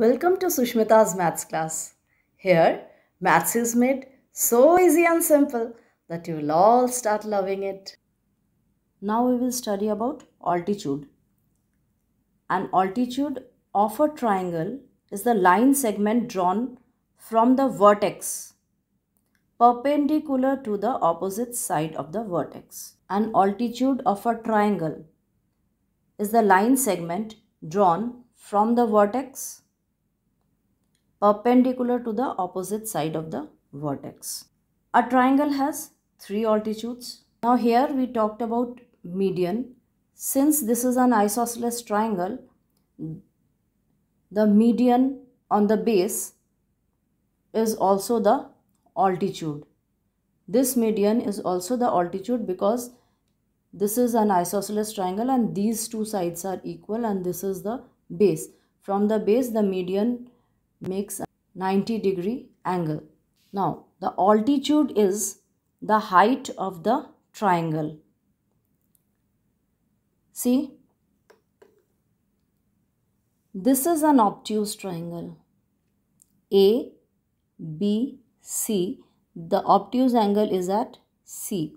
Welcome to Sushmita's maths class. Here, maths is made so easy and simple that you will all start loving it. Now we will study about altitude. An altitude of a triangle is the line segment drawn from the vertex perpendicular to the opposite side of the vertex. An altitude of a triangle is the line segment drawn from the vertex perpendicular to the opposite side of the vertex. A triangle has three altitudes. Now here we talked about median. Since this is an isosceles triangle, the median on the base is also the altitude. This median is also the altitude because this is an isosceles triangle and these two sides are equal and this is the base. From the base the median makes a 90 degree angle. Now, the altitude is the height of the triangle. See, this is an obtuse triangle. A, B, C. The obtuse angle is at C.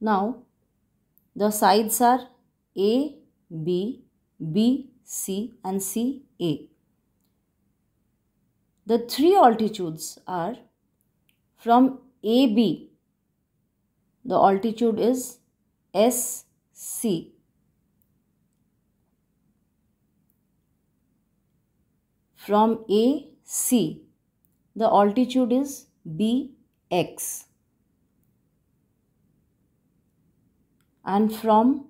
Now, the sides are A, B, B, C and C, A. The three altitudes are from AB, the altitude is S, C. From A, C, the altitude is B, X. And from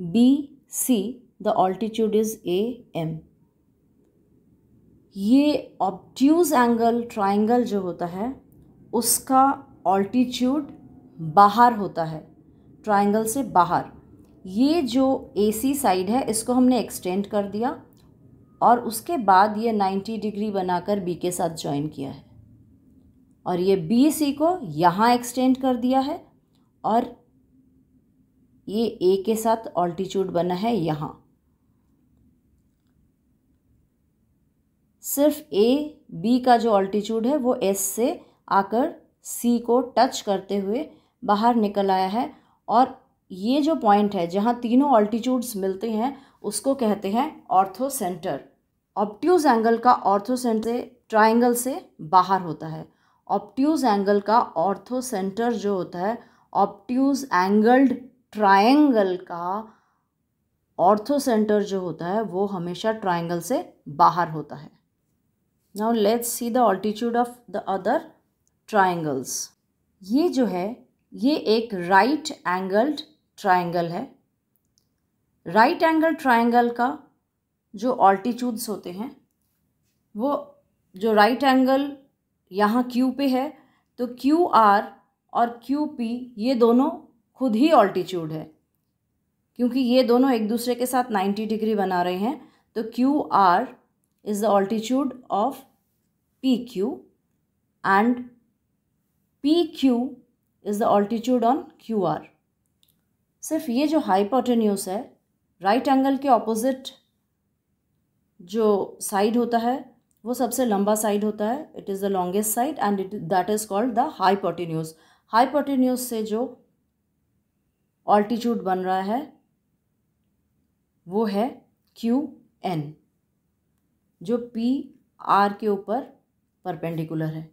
B C the altitude is A M ये obtuse angle triangle जो होता है उसका altitude बाहर होता है triangle से बाहर ये जो ए सी साइड है इसको हमने एक्सटेंड कर दिया और उसके बाद ये नाइन्टी डिग्री बनाकर बी के साथ ज्वाइन किया है और ये बी सी को यहाँ एक्सटेंड कर दिया है और ये ए के साथ ऑल्टीट्यूड बना है यहाँ सिर्फ ए बी का जो ऑल्टीट्यूड है वो एस से आकर सी को टच करते हुए बाहर निकल आया है और ये जो पॉइंट है जहाँ तीनों ऑल्टीट्यूड्स मिलते हैं उसको कहते हैं ऑर्थो सेंटर ऑप्ट्यूज एंगल का ऑर्थो सेंटर ट्राइंगल से बाहर होता है ऑप्ट्यूज एंगल का ऑर्थो सेंटर जो होता है ऑप्ट्यूज एंगल्ड ट्रायंगल का ऑर्थो सेंटर जो होता है वो हमेशा ट्रायंगल से बाहर होता है now let's see the altitude of the other triangles ये जो है ये एक राइट एंगल्ड ट्रायंगल है राइट एंगल ट्रायंगल का जो ऑल्टीट्यूड्स होते हैं वो जो राइट एंगल यहाँ क्यू पे है तो क्यू आर और क्यू पी ये दोनों खुद ही ऑल्टीट्यूड है क्योंकि ये दोनों एक दूसरे के साथ 90 डिग्री बना रहे हैं तो Q R is the altitude of P Q and P Q is the altitude on Q R सिर्फ ये जो हाइपोटेन्यूस है राइट right एंगल के ऑपोजिट जो साइड होता है वो सबसे लंबा साइड होता है it is the longest side and it that is called the hypotenuse hypotenuse से जो ऑल्टीट्यूड बन रहा है वो है क्यू एन जो पी आर के ऊपर परपेंडिकुलर है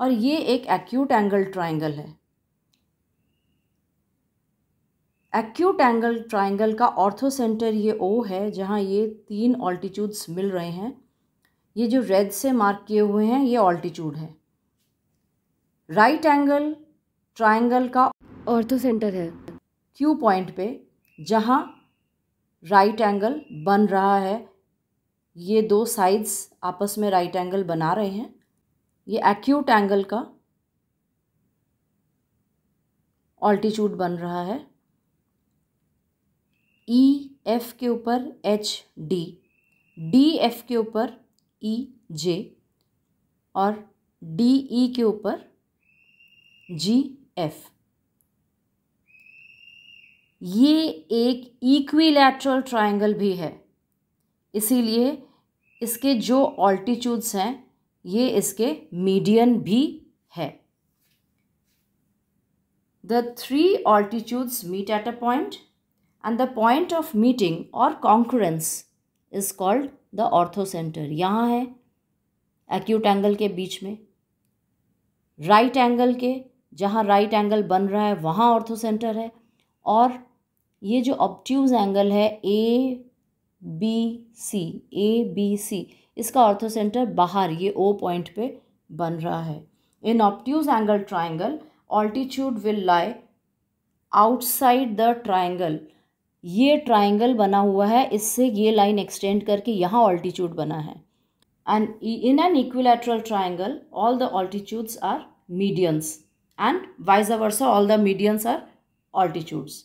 और ये एक एक्यूट एंगल ट्राइंगल है एक्यूट एंगल ट्राइंगल का ऑर्थो सेंटर ये ओ है जहाँ ये तीन ऑल्टीट्यूड्स मिल रहे हैं ये जो रेड से मार्क किए हुए हैं ये ऑल्टीट्यूड है राइट एंगल ट्राइंगल का ऑर्थो सेंटर है क्यू पॉइंट पे जहाँ राइट एंगल बन रहा है ये दो साइड्स आपस में राइट एंगल बना रहे हैं ये एक्यूट एंगल का ऑल्टीट्यूड बन रहा है ई e, एफ के ऊपर एच डी डी एफ के ऊपर ई e, जे और डी ई e के ऊपर जी एफ़ ये एक इक्वीलैटरल ट्राइंगल भी है इसीलिए इसके जो ऑल्टीट्यूड्स हैं ये इसके मीडियन भी है the three altitudes meet at a point and the point of meeting और concurrence is called the orthocentre यहाँ है एक्यूट एंगल के बीच में राइट right एंगल के जहाँ राइट right एंगल बन रहा है वहाँ ऑर्थोसेंटर है और ये जो ऑप्ट्यूज एंगल है A B C A B C इसका ऑर्थो सेंटर बाहर ये ओ पॉइंट पे बन रहा है in obtuse angle triangle altitude will lie outside the triangle ये ट्राइंगल बना हुआ है इससे ये लाइन एक्सटेंड करके यहाँ ऑल्टीट्यूड बना है and in an equilateral triangle all the altitudes are medians and vice versa all the medians are altitudes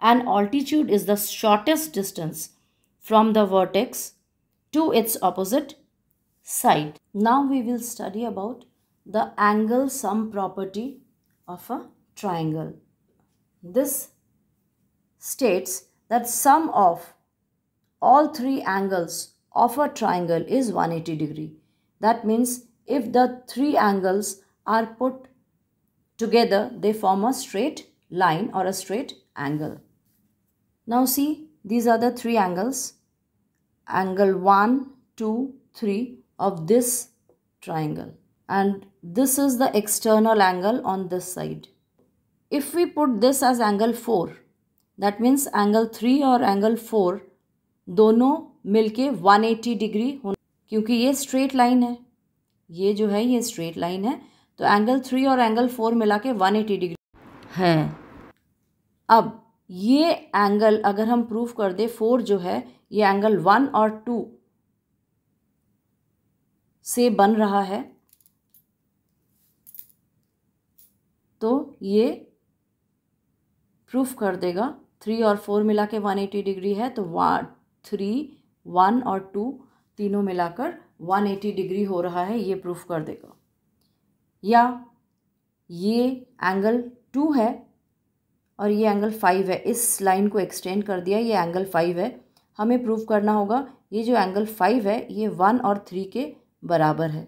and altitude is the shortest distance from the vertex to its opposite side. Now we will study about the angle sum property of a triangle. This states that sum of all three angles of a triangle is 180 degree. That means if the three angles are put together, they form a straight line or a straight angle. Now see these are the three angles. Angle 1, 2, 3 of this triangle. And this is the external angle on this side. If we put this as angle 4, that means angle 3 or angle 4 dono milke 180 degree होना kyunki ye straight line hai ye jo hai ye straight line hai to angle 3 और angle 4 milake 180 degree hai ab ये angle अगर हम proof कर दे four जो है ये angle one और टू से बन रहा है तो ये प्रूफ कर देगा थ्री और फोर मिला के वन एटी डिग्री है तो वन थ्री वन और टू तीनों मिलाकर वन एटी डिग्री हो रहा है ये प्रूफ कर देगा या ये एंगल टू है और ये एंगल फाइव है इस लाइन को एक्सटेंड कर दिया ये एंगल फाइव है हमें प्रूव करना होगा ये जो एंगल फाइव है ये वन और थ्री के बराबर है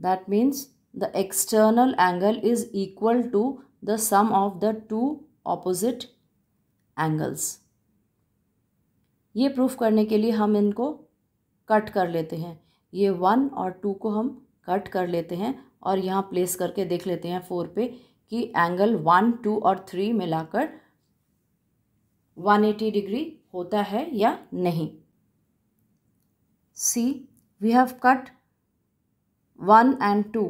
that means the external angle is equal to the sum of the two opposite angles ये प्रूफ करने के लिए हम इनको कट कर लेते हैं ये वन और टू को हम कट कर लेते हैं और यहाँ प्लेस करके देख लेते हैं फोर पे कि एंगल वन टू और थ्री मिलाकर 180 डिग्री होता है या नहीं see we have cut one and two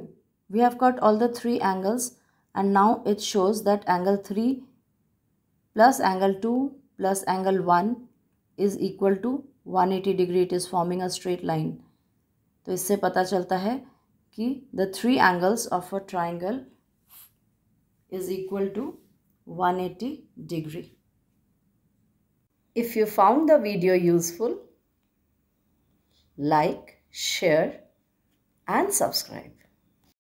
we have cut all the three angles and now it shows that angle three plus angle two plus angle one is equal to 180 degree it is forming a straight line तो इससे पता चलता है कि the three angles of a triangle is equal to 180 degree. If you found the video useful, like, share and subscribe.